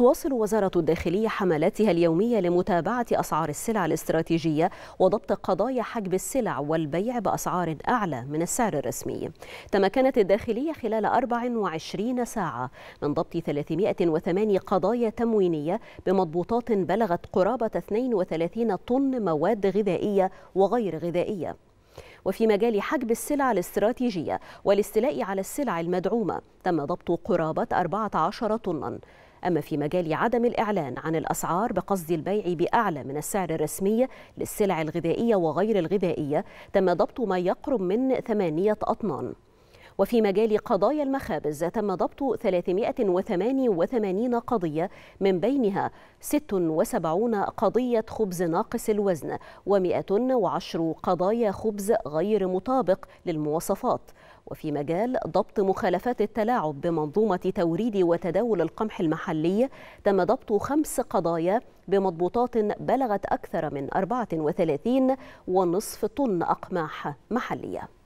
تواصل وزارة الداخلية حملاتها اليومية لمتابعة أسعار السلع الاستراتيجية وضبط قضايا حجب السلع والبيع بأسعار أعلى من السعر الرسمي تمكنت الداخلية خلال 24 ساعة من ضبط 308 قضايا تموينية بمضبوطات بلغت قرابة 32 طن مواد غذائية وغير غذائية وفي مجال حجب السلع الاستراتيجية والاستيلاء على السلع المدعومة تم ضبط قرابة 14 طناً أما في مجال عدم الإعلان عن الأسعار بقصد البيع بأعلى من السعر الرسمي للسلع الغذائية وغير الغذائية تم ضبط ما يقرب من ثمانية أطنان وفي مجال قضايا المخابز تم ضبط 388 قضية من بينها 76 قضية خبز ناقص الوزن و110 قضايا خبز غير مطابق للمواصفات وفي مجال ضبط مخالفات التلاعب بمنظومة توريد وتداول القمح المحلي تم ضبط خمس قضايا بمضبوطات بلغت أكثر من 34 ونصف طن أقماح محلية